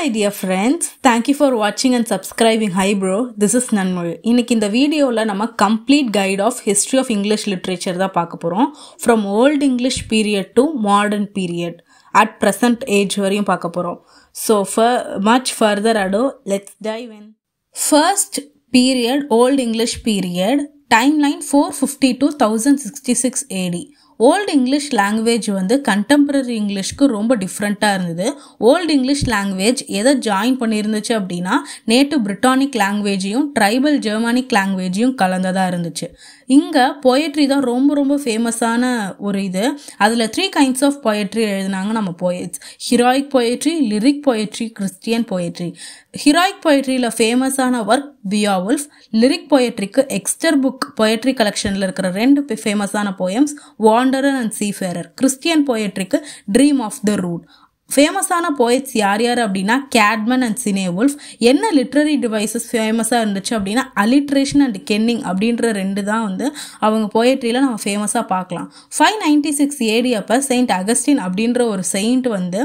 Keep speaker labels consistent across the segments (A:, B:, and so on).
A: my dear friends. Thank you for watching and subscribing. Hi bro, this is இன்னைக்கு இந்த வீடியோவில் நம்ம complete guide of history of English literature தான் பார்க்க போகிறோம் from old English period to modern period at present age வரையும் பார்க்க போகிறோம் so for much further ado let's dive in first period old English period time line four fifty to thousand sixty six AD old English language வந்து contemporary இங்கிலீஷ்க்கு ரொம்ப டிஃப்ரெண்ட்டாக இருந்தது old English language எதை join பண்ணியிருந்துச்சு அப்படின்னா நேட்டு பிரிட்டானிக் லாங்குவேஜையும் ட்ரைபல் ஜெர்மானிக் லாங்குவேஜையும் கலந்ததாக இருந்துச்சு இங்கே பொயட்ரி தான் ரொம்ப ரொம்ப ஃபேமஸான ஒரு இது அதில் த்ரீ கைண்ட்ஸ் ஆஃப் பொயட்ரி எழுதினாங்க நம்ம poets heroic poetry lyric poetry Christian poetry heroic பொயட்ரியில் ஃபேமஸான ஒர்க் பியாவுல்ஃப் லிரிக் பொயட்ரிக்கு எக்ஸ்டர் புக் பொயட்ரி கலெக்ஷனில் இருக்கிற ரெண்டு ஃபேமஸான போயம்ஸ் வான் வாண்டரர் அண்ட் சீஃபேரர் கிறிஸ்டியன் போயட்ரிக்கு ட்ரீம் ஆஃப் த ரூட் ஃபேமஸான போயட்ஸ் யார் யார் அப்படின்னா கேட்மன் அண்ட் சினே உல்ஃப் என்ன லிட்ரரி டிவைசஸ் ஃபேமஸாக இருந்துச்சு அப்படின்னா அலிட்ரேஷன் அண்ட் கென்னிங் அப்படின்ற ரெண்டு தான் வந்து அவங்க போயட்ரியில் நம்ம ஃபேமஸாக பார்க்கலாம் ஃபைவ் நைன்டி சிக்ஸ் ஏடி அப்போ செயின்ட் அகஸ்டின் அப்படின்ற ஒரு செயிண்ட் வந்து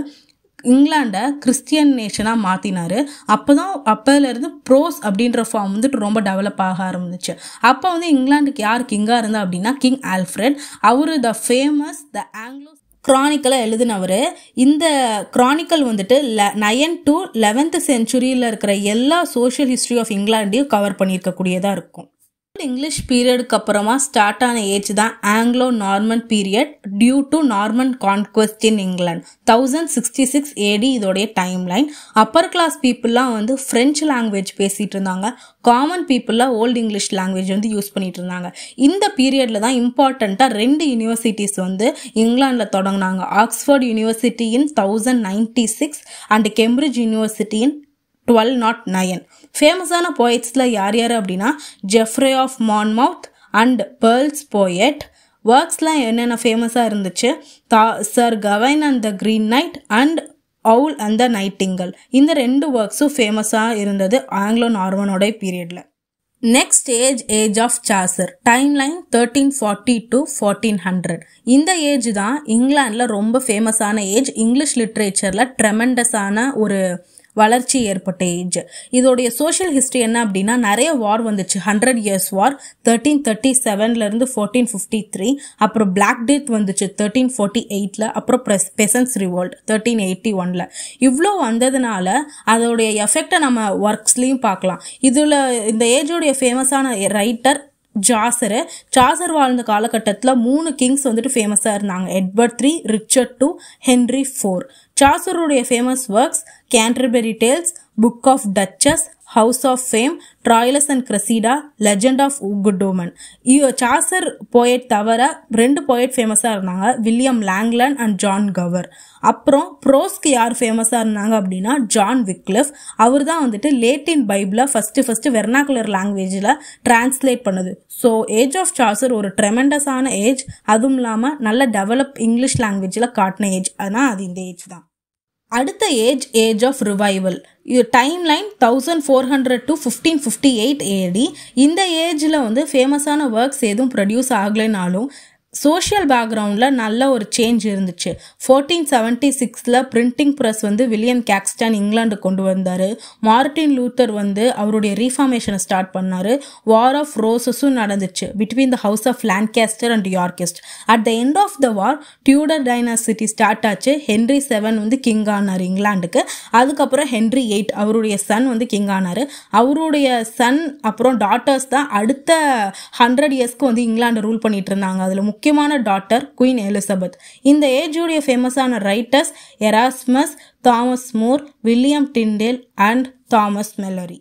A: இங்கிலாண்டை கிறிஸ்டியன் நேஷனாக மாற்றினார் அப்போ தான் அப்போலேருந்து ப்ரோஸ் அப்படின்ற ஃபார்ம் வந்துட்டு ரொம்ப டெவலப் ஆக ஆரம்பிச்சு அப்போ வந்து இங்கிலாந்துக்கு யார் கிங்காக இருந்தா அப்படின்னா கிங் ஆல்ஃப்ரெட் அவர் த ஃபேமஸ் த ஆங்கிலோ க்ரானிக்கலை எழுதினவர் இந்த க்ரானிக்கல் வந்துட்டு ல நயன் டு லெவன்த் செஞ்சுரியில் இருக்கிற எல்லா சோஷியல் ஹிஸ்ட்ரி ஆஃப் இங்கிலாண்டையும் கவர் பண்ணியிருக்கக்கூடியதாக இருக்கும் இங்கிலீஷ் பீரியடுக்கு அப்புறமா ஸ்டார்ட் ஆன ஏஜ் தான் Anglo Norman period due to Norman conquest in England thousand sixty six AD இதோடைய டைம் லைன் அப்பர் கிளாஸ் பீப்புளெலாம் வந்து ஃப்ரெஞ்சு லாங்குவேஜ் பேசிகிட்டு இருந்தாங்க காமன் பீப்புளெலாம் ஓல்டு இங்கிலீஷ் லாங்குவேஜ் வந்து யூஸ் பண்ணிகிட்டு இருந்தாங்க இந்த பீரியடில் தான் இம்பார்ட்டண்ட்டாக ரெண்டு யூனிவர்சிட்டிஸ் வந்து இங்கிலாண்டில் தொடங்கினாங்க Oxford University in thousand ninety six and Cambridge University in twelve nought nine ஃபேமஸான போயட்ஸில் யார் யார் அப்படின்னா Geoffrey of Monmouth and Pearl's poet ஒர்க்ஸ்லாம் என்னென்ன ஃபேமஸாக இருந்துச்சு the Sir Gawain and the Green Knight and owl and the nightingale இந்த ரெண்டு ஒர்க்ஸும் ஃபேமஸாக இருந்தது ஆங்கிலோ நார்மனோட பீரியடில் next age age of Chaucer time line thirteen forty to fourteen hundred இந்த ஏஜ் தான் இங்கிலாண்டில் ரொம்ப ஃபேமஸான ஏஜ் இங்கிலீஷ் லிட்ரேச்சரில் ட்ரெமெண்டஸான ஒரு வளர்ச்சி ஏற்பட்ட ஏஜ் இதோடைய சோஷியல் ஹிஸ்ட்ரி என்ன அப்படின்னா நிறைய வார் வந்துச்சு hundred years war thirteen thirty செவன்லேருந்து ஃபோர்டீன் ஃபிஃப்டி த்ரீ அப்புறம் பிளாக் டெத் வந்துச்சு தேர்ட்டீன் ஃபோர்ட்டி எயிட்டில் அப்புறம் பெசன்ஸ் ரிவோல்ட் தேர்ட்டீன் எயிட்டி ஒன்ல இவ்வளோ வந்ததுனால அதோடைய எஃபெக்டை நம்ம ஒர்க்ஸ்லேயும் பார்க்கலாம் இதில் இந்த ஏஜோடைய ஃபேமஸான ரைட்டர் ஜாசரு ஜாசர் வாழ்ந்த காலகட்டத்தில் மூணு கிங்ஸ் வந்துட்டு ஃபேமஸாக இருந்தாங்க Edward three Richard two Henry four ஜாசருடைய famous works Canterbury Tales Book of Duchess House of Fame Troilus and Criseyde Legend of Good Women Chaucer poet தவிர ரெண்டு போயட் ஃபேமஸாக இருந்தாங்க William Langland and John Gower அப்புறம் ப்ரோஸ்க்கு யார் ஃபேமஸாக இருந்தாங்க அப்படின்னா ஜான் விக்லிஃப் அவர் தான் வந்துட்டு லேட்டின் பைபிளை ஃபஸ்ட்டு ஃபஸ்ட்டு வெர்னாகுலர் லாங்குவேஜில் டிரான்ஸ்லேட் பண்ணுது ஸோ ஏஜ் ஆஃப் சாசர் ஒரு ட்ரெமெண்டஸான ஏஜ் அதுவும் இல்லாமல் நல்ல டெவலப் இங்கிலீஷ் லாங்குவேஜில் காட்டின ஏஜ் ஆனால் அது இந்த ஏஜ் தான் அடுத்த ஏஜ் ஏஜ் ஆஃப் ரிவைவல் இது time line thousand four hundred to fifteen fifty eight AD இந்த ஏஜில் வந்து ஃபேமஸான ஒர்க்ஸ் எதுவும் ப்ரொடியூஸ் ஆகலைனாலும் சோஷியல் பேக்ரவுண்டில் நல்ல ஒரு சேஞ்ச் இருந்துச்சு ஃபோர்டீன் செவன்ட்டி சிக்ஸில் பிரிண்டிங் ப்ரெஸ் வந்து வில்லியம் கேக்ஸ்டன் இங்கிலாண்டு கொண்டு வந்தார் மார்டின் லூத்தர் வந்து அவருடைய ரீஃபார்மேஷனை ஸ்டார்ட் பண்ணார் வார் ஆஃப் ரோசஸும் நடந்துச்சு between the house of Lancaster and Yorkist at the end of the war Tudor dynasty start ஆச்சு ஹென்ரி செவன் வந்து கிங் ஆனார் இங்கிலாண்டுக்கு அதுக்கப்புறம் ஹென்ரி எயிட் அவருடைய சன் வந்து கிங் ஆனார் அவருடைய சன் அப்புறம் டாட்டர்ஸ் தான் அடுத்த ஹண்ட்ரட் இயர்ஸ்க்கு வந்து இங்கிலாண்டு ரூல் பண்ணிட்டு இருந்தாங்க அதில் முக்கிய முக்கியமான டாட்டர் குயின் எலிசபெத் இந்த ஏஜுடைய ஃபேமஸான writers Erasmus Thomas More William Tyndale and Thomas Malory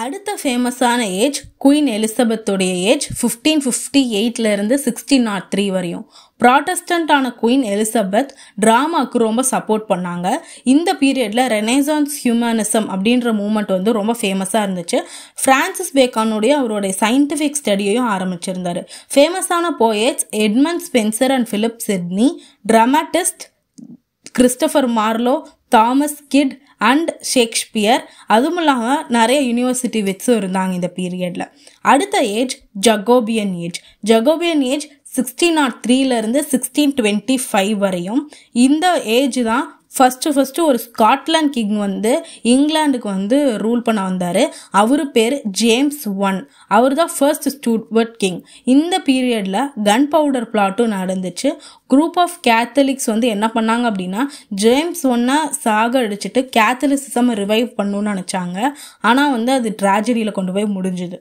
A: அடுத்த ஃபேமஸான ஏஜ் குயின் எலிசபெத்துடைய ஏஜ் ஃபிஃப்டீன் ஃபிஃப்டி எயிட்லேருந்து சிக்ஸ்டீன் நாட் த்ரீ வரையும் ப்ராட்டஸ்டண்ட்டான குயின் எலிசபெத் ட்ராமாவுக்கு ரொம்ப சப்போர்ட் பண்ணாங்க இந்த பீரியடில் ரெனேசான்ஸ் ஹியூமனிசம் அப்படின்ற மூமெண்ட் வந்து ரொம்ப ஃபேமஸாக இருந்துச்சு ஃப்ரான்சிஸ் பேக்கானுடைய அவருடைய சயின்டிஃபிக் ஸ்டடியையும் ஆரம்பிச்சிருந்தார் ஃபேமஸான poets Edmund Spenser and Philip Sidney dramatist Christopher Marlowe Thomas Kyd and Shakespeare அதுவும் இல்லாமல் நிறைய யூனிவர்சிட்டி வெட்ஸும் இருந்தாங்க இந்த பீரியடில் அடுத்த age Jacobean age Jacobean age sixteen nought த்ரீலேருந்து சிக்ஸ்டீன் டுவெண்ட்டி ஃபைவ் வரையும் இந்த ஏஜ் தான் ஃபஸ்ட்டு ஃபஸ்ட்டு ஒரு ஸ்காட்லாண்ட் கிங் வந்து இங்கிலாண்டுக்கு வந்து ரூல் பண்ண வந்தார் அவர் பேர் ஜேம்ஸ் ஒன் அவர் தான் ஃபர்ஸ்ட் ஸ்டூட்வர்ட் கிங் இந்த பீரியடில் கன் பவுடர் பிளாட்டும் நடந்துச்சு குரூப் ஆஃப் கேத்தலிக்ஸ் வந்து என்ன பண்ணாங்க அப்படின்னா ஜேம்ஸ் ஒன்னை சாக அடிச்சுட்டு கேத்தலிசிசம் ரிவைவ் பண்ணணும்னு நினச்சாங்க ஆனால் வந்து அது ட்ராஜடியில் கொண்டு போய் முடிஞ்சுது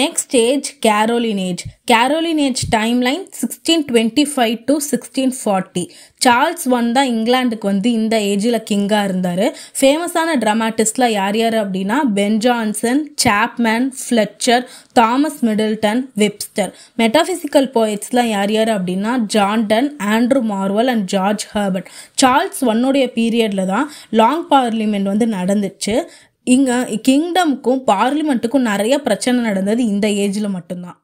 A: next age age Caroline Caroline age time line sixteen twenty five to sixteen forty Charles one தான் இங்கிலாந்துக்கு வந்து இந்த ஏஜில் கிங்காக இருந்தார் ஃபேமஸான ட்ராமாட்டிஸ்டில் யார் யார் அப்படின்னா Ben Jonson Chapman Fletcher Thomas Middleton Webster metaphysical போயிட்ஸ்லாம் யார் யார் அப்படின்னா John Donne Andrew Marvell and George Herbert Charles ஒன்னுடைய பீரியடில் தான் லாங் பார்லிமெண்ட் வந்து நடந்துச்சு இங்கே கிங்டம்க்கும் பார்லிமெண்ட்டுக்கும் நிறைய பிரச்சனை நடந்தது இந்த ஏஜில் மட்டும்தான்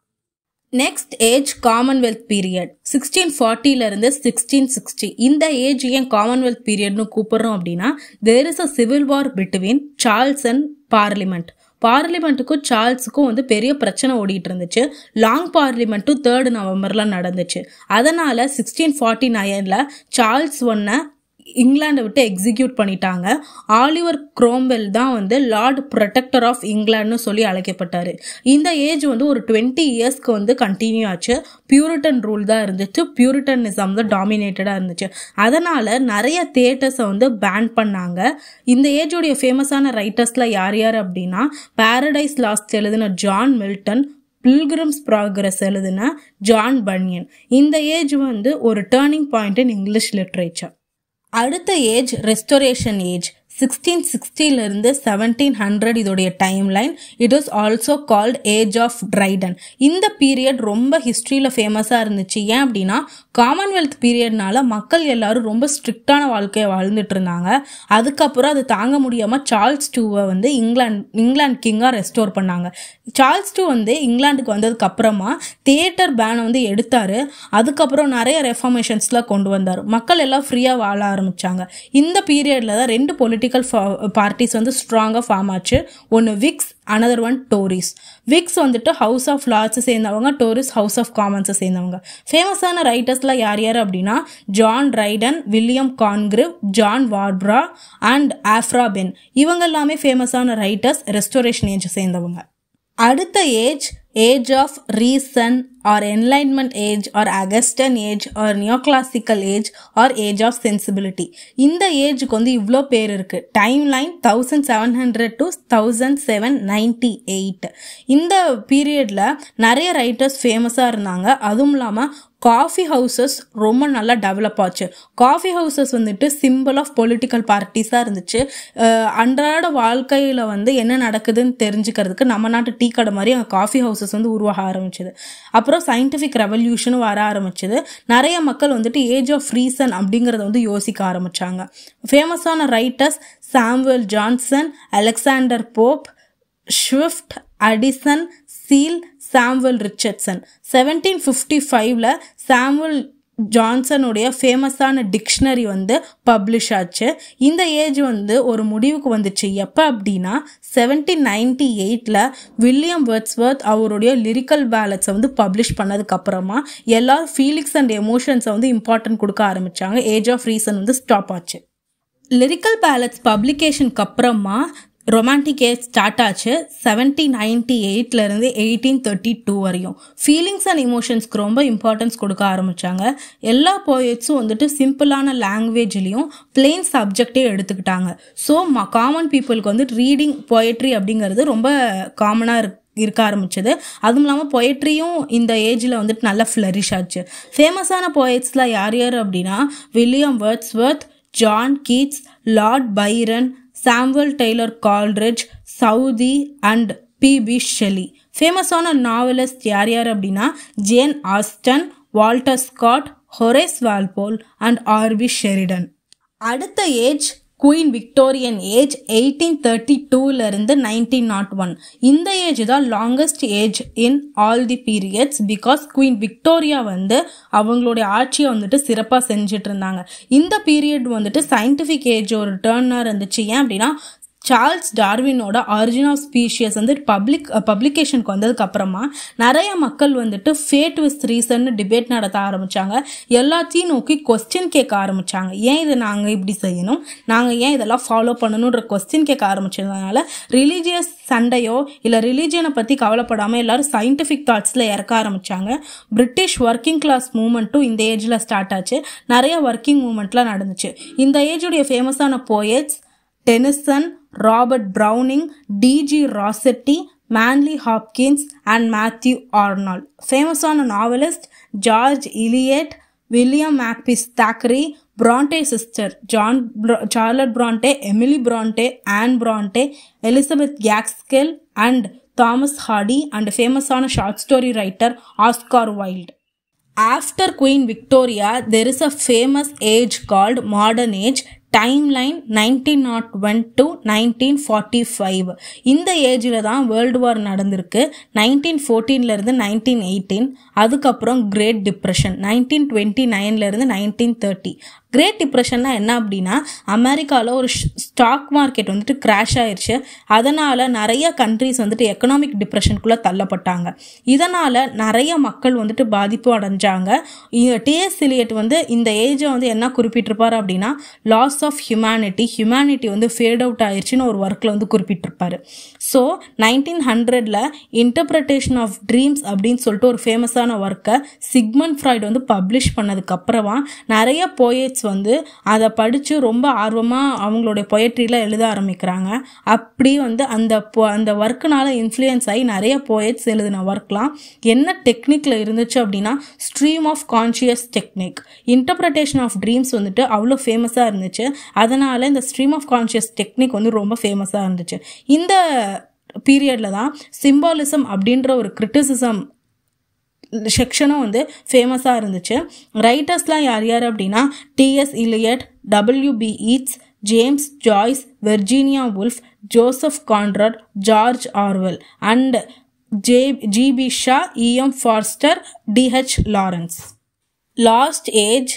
A: next age Commonwealth period sixteen இருந்து சிக்ஸ்டீன் சிக்ஸ்டி இந்த ஏஜ் ஏன் காமன்வெல்த் பீரியட்னு கூப்பிடுறோம் அப்படின்னா there is a civil war between Charles and parliament பார்லிமெண்ட்டுக்கும் சார்ல்ஸுக்கும் வந்து பெரிய பிரச்சனை ஓடிட்டு இருந்துச்சு லாங் பார்லிமெண்ட்டும் தேர்டு நவம்பரில் நடந்துச்சு அதனால் சிக்ஸ்டீன் ஃபார்ட்டி நைன்ல சார்ல்ஸ் ஒன்ன இங்கிலாண்டை விட்டு எக்ஸிக்யூட் பண்ணிட்டாங்க ஆலிவர் குரோம்பெல் தான் வந்து லார்ட் ப்ரொடெக்டர் ஆஃப் இங்கிலாந்துன்னு சொல்லி அழைக்கப்பட்டார் இந்த ஏஜ் வந்து ஒரு டுவெண்ட்டி இயர்ஸ்க்கு வந்து கண்டினியூ ஆச்சு பியூரிட்டன் ரூல் தான் இருந்துச்சு பியூரிட்டனிசம் தான் டாமினேட்டடாக இருந்துச்சு அதனால் நிறைய தேட்டர்ஸை வந்து பேன் பண்ணாங்க இந்த ஏஜோடைய ஃபேமஸான ரைட்டர்ஸில் யார் யார் அப்படின்னா பேரடைஸ் லாஸ்ட் எழுதின ஜான் மில்டன் பில்கிரம்ஸ் ப்ராக்ரஸ் எழுதுன ஜான் பன்யன் இந்த ஏஜ் வந்து ஒரு turning point in English literature அடுத்த ஏஜ் ரெஸ்டரேஷன் ஏஜ் சிக்ஸ்டீன் சிக்ஸ்டிலிருந்து செவன்டீன் ஹண்ட்ரட் இதோடைய time line it is also called age of Dryden இந்த பீரியட் ரொம்ப ஹிஸ்ட்ரியில் ஃபேமஸாக இருந்துச்சு ஏன் அப்படின்னா காமன்வெல்த் பீரியட்னால மக்கள் எல்லாரும் ரொம்ப ஸ்ட்ரிக்டான வாழ்க்கையை வாழ்ந்துட்டு இருந்தாங்க அதுக்கப்புறம் அது தாங்க முடியாமல் சார்ல்ஸ் டூவை வந்து இங்கிலாந்து இங்கிலாந்து கிங்காக ரெஸ்டோர் பண்ணாங்க சார்ல்ஸ் டூ வந்து இங்கிலாந்துக்கு வந்ததுக்கு அப்புறமா தியேட்டர் பேனை வந்து எடுத்தார் அதுக்கப்புறம் நிறைய ரெஃபார்மேஷன்ஸ்லாம் கொண்டு வந்தார் மக்கள் எல்லாம் ஃப்ரீயாக வாழ ஆரம்பித்தாங்க இந்த பீரியடில் தான் ரெண்டு பொலிட்டிக் பொலிட்டிக்கல் பார்ட்டிஸ் வந்து ஸ்ட்ராங்காக ஃபார்ம் ஆச்சு ஒன்று Whigs another one Tories Whigs வந்துட்டு ஹவுஸ் ஆஃப் லார்ட்ஸை சேர்ந்தவங்க டோரிஸ் ஹவுஸ் ஆஃப் காமன்ஸை சேர்ந்தவங்க ஃபேமஸான ரைட்டர்ஸ்லாம் யார் யார் அப்படின்னா John Dryden William Congreve John Vanbrugh and Aphra Behn இவங்க எல்லாமே ஃபேமஸான ரைட்டர்ஸ் ரெஸ்டோரேஷன் ஏஜ் சேர்ந்தவங்க அடுத்த age age of reason or enlightenment age or Augustan age or neoclassical age or age of sensibility இந்த ஏஜுக்கு வந்து இவ்வளோ பேர் இருக்குது time line thousand seven hundred to thousand seven ninety eight இந்த பீரியடில் நிறைய ரைட்டர்ஸ் ஃபேமஸாக இருந்தாங்க அதுவும் இல்லாமல் காஃபி ஹவுசஸ் ரொம்ப நல்லா டெவலப் ஆச்சு காஃபி ஹவுசஸ் வந்துட்டு சிம்பிள் ஆஃப் பொலிட்டிக்கல் பார்ட்டிஸாக இருந்துச்சு அன்றாட வாழ்க்கையில் வந்து என்ன நடக்குதுன்னு தெரிஞ்சுக்கிறதுக்கு நம்ம நாட்டு டீ கடை மாதிரி அங்கே காஃபி ஹவுசஸ் வந்து உருவாக ஆரம்பிச்சிது அப்புறம் சயின்டிஃபிக் ரெவல்யூஷனும் வர ஆரம்பிச்சிது நிறைய மக்கள் வந்துட்டு ஏஜ் ஆஃப் ரீசன் அப்படிங்கிறத வந்து யோசிக்க ஆரம்பித்தாங்க ஃபேமஸான writers Samuel Johnson Alexander Pope Swift Addison Steele Samuel Richardson seventeen fifty ஃபைவ்ல சாம்வல் ஜான்சனுடைய ஃபேமஸான டிக்ஷனரி வந்து பப்ளிஷ் ஆச்சு இந்த ஏஜ் வந்து ஒரு முடிவுக்கு வந்துச்சு எப்போ அப்படின்னா செவன்டீன் நைன்டி எயிட்டில் வில்லியம் வேர்ட்ஸ்வர்த் அவருடைய லிரிக்கல் பேலட்ஸை வந்து பப்ளிஷ் பண்ணதுக்கப்புறமா எல்லாரும் ஃபீலிங்ஸ் அண்ட் எமோஷன்ஸை வந்து இம்பார்ட்டன்ட் கொடுக்க ஆரம்பித்தாங்க ஏஜ் ஆஃப் ரீசன் வந்து ஸ்டாப் ஆச்சு லிரிக்கல் பேலட்ஸ் பப்ளிகேஷனுக்கு அப்புறமா ரொமான்டிக் ஏஜ் ஸ்டார்ட் ஆச்சு செவன்டீன் நைன்டி எயிட்லேருந்து எயிட்டீன் தேர்ட்டி டூ வரையும் ஃபீலிங்ஸ் அண்ட் இமோஷன்ஸ்க்கு ரொம்ப இம்பார்ட்டன்ஸ் கொடுக்க ஆரம்பித்தாங்க எல்லா போயட்ஸும் வந்துட்டு சிம்பிளான லாங்குவேஜ்லேயும் பிளெயின் சப்ஜெக்டே எடுத்துக்கிட்டாங்க ஸோ ம காமன் பீப்புளுக்கு வந்து ரீடிங் போயட்ரி அப்படிங்கிறது ரொம்ப காமனாக இருக்கு இருக்க ஆரம்பிச்சது அதுவும் இல்லாமல் பொயட்ரியும் இந்த ஏஜில் வந்துட்டு நல்லா ஃப்ளரிஷ் ஆச்சு ஃபேமஸான போயட்ஸில் யார் யார் அப்படின்னா William Wordsworth John Keats Lord Byron Samuel Taylor Coleridge, Saudi, and PB Shelley ஃபேமஸான நாவலிஸ்ட் யார் யார் அப்படின்னா Jane Austen Walter Scott Horace Walpole and RB Sheridan அடுத்த age queen Victorian age eighteen thirty டூலேருந்து நைன்டீன் நாட் ஒன் இந்த age தான் longest age in all the periods because queen Victoria வந்து அவங்களுடைய ஆட்சியை வந்துட்டு சிறப்பாக செஞ்சுட்டு இருந்தாங்க இந்த பீரியட் வந்துட்டு சயின்டிஃபிக் ஏஜ் ஒரு டேர்னாக இருந்துச்சு ஏன் அப்படின்னா சார்ல்ஸ் டார்வினோட ஆரிஜின் ஆஃப் ஸ்பீஷியஸ் வந்து பப்ளிக் பப்ளிகேஷனுக்கு வந்ததுக்கு அப்புறமா நிறைய மக்கள் வந்துட்டு ஃபேட் வித் ரீசன் டிபேட் நடத்த ஆரம்பிச்சாங்க எல்லாத்தையும் நோக்கி கொஸ்டின் கேட்க ஆரம்பித்தாங்க ஏன் இதை நாங்கள் இப்படி செய்யணும் நாங்கள் ஏன் இதெல்லாம் ஃபாலோ பண்ணணுன்ற கொஸ்டின் கேட்க ஆரம்பிச்சதுனால ரிலீஜியஸ் சண்டையோ இல்லை ரிலீஜியனை பற்றி கவலைப்படாமல் எல்லாரும் சயின்டிஃபிக் தாட்ஸில் இறக்க ஆரம்பித்தாங்க பிரிட்டிஷ் ஒர்க்கிங் கிளாஸ் மூமெண்ட்டும் இந்த ஏஜில் ஸ்டார்ட் ஆச்சு நிறைய ஒர்க்கிங் மூமெண்ட்லாம் நடந்துச்சு இந்த ஏஜுடைய ஃபேமஸான poets Tennyson Robert Browning, D.G. Rossetti, Manly Hopkins, and Matthew Arnold. Famous on novelist George Eliot, William Makepeace Thackeray, Bronte sister John Charlotte Bronte, Emily Bronte, Anne Bronte, Elizabeth Gaskell, and Thomas Hardy, and famous on short story writer Oscar Wilde. After Queen Victoria, there is a famous age called modern age timeline nineteen nought one to nineteen forty five இந்த ஏஜில் தான் world war நடந்திருக்கு nineteen ஃபோர்டீன்லேருந்து nineteen eighteen அதுக்கப்புறம் great depression nineteen twenty நைன்லேருந்து nineteen thirty great டிப்ரெஷன்னா என்ன அப்படின்னா அமெரிக்காவில் ஒரு ஸ்டாக் மார்க்கெட் வந்துட்டு கிராஷ் ஆயிடுச்சு அதனால் நிறைய கண்ட்ரிஸ் வந்துட்டு எக்கனாமிக் டிப்ரெஷனுக்குள்ளே தள்ளப்பட்டாங்க இதனால் நிறைய மக்கள் வந்துட்டு பாதிப்பு அடைஞ்சாங்க டிஎஸ் சிலியட் வந்து இந்த ஏஜை வந்து என்ன குறிப்பிட்டிருப்பார் அப்படின்னா லாஸ் ஆஃப் ஹியூமனிட்டி ஹியூமனிட்டி வந்து ஃபேட் அவுட் ஆயிடுச்சுன்னு ஒரு ஒர்க்கில் வந்து குறிப்பிட்டிருப்பார் ஸோ நைன்டீன் ஹண்ட்ரடில் இன்டர்பிரட்டேஷன் ஆஃப் ட்ரீம்ஸ் அப்படின்னு சொல்லிட்டு ஒரு ஃபேமஸான ஒர்க்கை சிக்மன் ஃப்ராய்டு வந்து பப்ளிஷ் பண்ணதுக்கப்புறமா நிறைய போயட்ஸ் ஸ்டூடெண்ட்ஸ் வந்து அதை படித்து ரொம்ப ஆர்வமாக அவங்களுடைய பொயட்ரியில் எழுத ஆரம்பிக்கிறாங்க அப்படி வந்து அந்த பொ அந்த ஒர்க்குனால இன்ஃப்ளூயன்ஸ் ஆகி நிறைய போயட்ஸ் எழுதின ஒர்க்லாம் என்ன டெக்னிக்கில் இருந்துச்சு அப்படின்னா stream of conscious technique interpretation of dreams வந்துட்டு அவ்வளோ ஃபேமஸாக இருந்துச்சு அதனால் இந்த ஸ்ட்ரீம் ஆஃப் கான்ஷியஸ் டெக்னிக் வந்து ரொம்ப ஃபேமஸாக இருந்துச்சு இந்த பீரியடில் தான் சிம்பாலிசம் அப்படின்ற ஒரு கிரிட்டிசிசம் செக்ஷனும் வந்து ஃபேமஸாக இருந்துச்சு ரைட்டர்ஸ்லாம் யார் யார் அப்படின்னா TS Eliot WB Yeats James Joyce Virginia Woolf Joseph Conrad George Orwell and J GB Shaw EM Forster DH Lawrence last age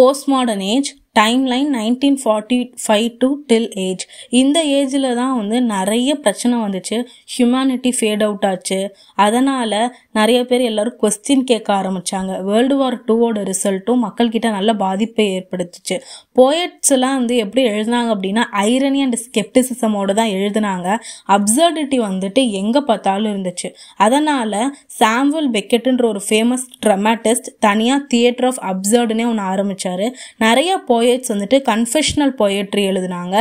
A: post modern age time line nineteen forty five to till age இந்த ஏஜில் தான் வந்து நிறைய பிரச்சனை வந்துச்சு humanity fat out ஆச்சு அதனால் நிறைய பேர் எல்லோரும் கொஸ்டின் கேட்க ஆரம்பித்தாங்க வேர்ல்டு வார் டூவோட ரிசல்ட்டும் மக்கள்கிட்ட நல்ல பாதிப்பை ஏற்படுத்துச்சு போயட்ஸ்லாம் வந்து எப்படி எழுதினாங்க அப்படின்னா ஐரணி அண்ட் ஸ்கெப்டிசிசமோடு தான் எழுதினாங்க அப்சர்டிட்டி வந்துட்டு எங்கே பார்த்தாலும் இருந்துச்சு அதனால் சாம்வல் பெக்கெட்டுன்ற ஒரு ஃபேமஸ் ட்ரமாட்டிஸ்ட் தனியாக தியேட்டர் ஆஃப் அப்சர்டுனே ஒன்று ஆரம்பித்தார் நிறைய போ போயட்ஸ் வந்துட்டு கன்ஃபெஷ்னல் பொயட்ரி எழுதினாங்க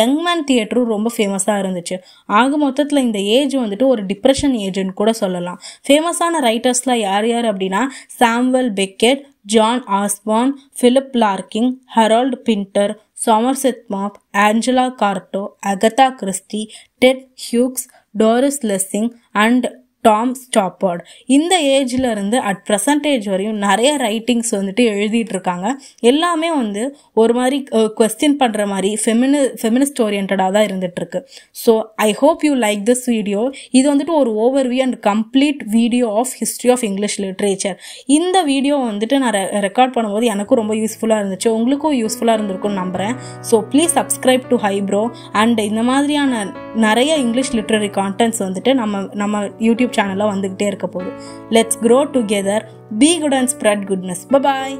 A: யங்மேன் தியேட்டரும் ரொம்ப ஃபேமஸாக இருந்துச்சு ஆக மொத்தத்தில் இந்த ஏஜ் வந்துட்டு ஒரு டிப்ரெஷன் ஏஜ்னு கூட சொல்லலாம் ஃபேமஸான ரைட்டர்ஸ்லாம் யார் யார் அப்படின்னா Samuel Beckett John Osborne Philip Larkin Harold Pinter Somerset Maugham Angela Carter Agatha Christie Ted Hughes Doris Lessing and Tom Stoppard இந்த ஏஜில் இருந்து அட் ப்ரெசன்டேஜ் வரையும் நிறைய ரைட்டிங்ஸ் வந்துட்டு எழுதிட்டு இருக்காங்க எல்லாமே வந்து ஒரு மாதிரி கொஸ்டின் பண்ணுற மாதிரி ஃபெமினி ஃபெமினிஸ்ட் ஓரியன்டாக தான் இருந்துகிட்ருக்கு so I hope you like this video இது வந்துட்டு ஒரு view and complete video of history of English literature இந்த வீடியோ வந்துட்டு நான் ரெக்கார்ட் பண்ணும்போது எனக்கும் ரொம்ப யூஸ்ஃபுல்லாக இருந்துச்சு உங்களுக்கும் யூஸ்ஃபுல்லாக இருந்திருக்கும்னு நம்புகிறேன் ஸோ ப்ளீஸ் சப்ஸ்கிரைப் டு ஹைப்ரோ அண்ட் இந்த மாதிரியான நிறைய இங்கிலீஷ் லிட்ரரி கான்டென்ட்ஸ் வந்துட்டு நம்ம நம்ம யூடியூப் சேனலாக வந்துக்கிட்டே இருக்க போகுது let's grow together be good and spread goodness bye bye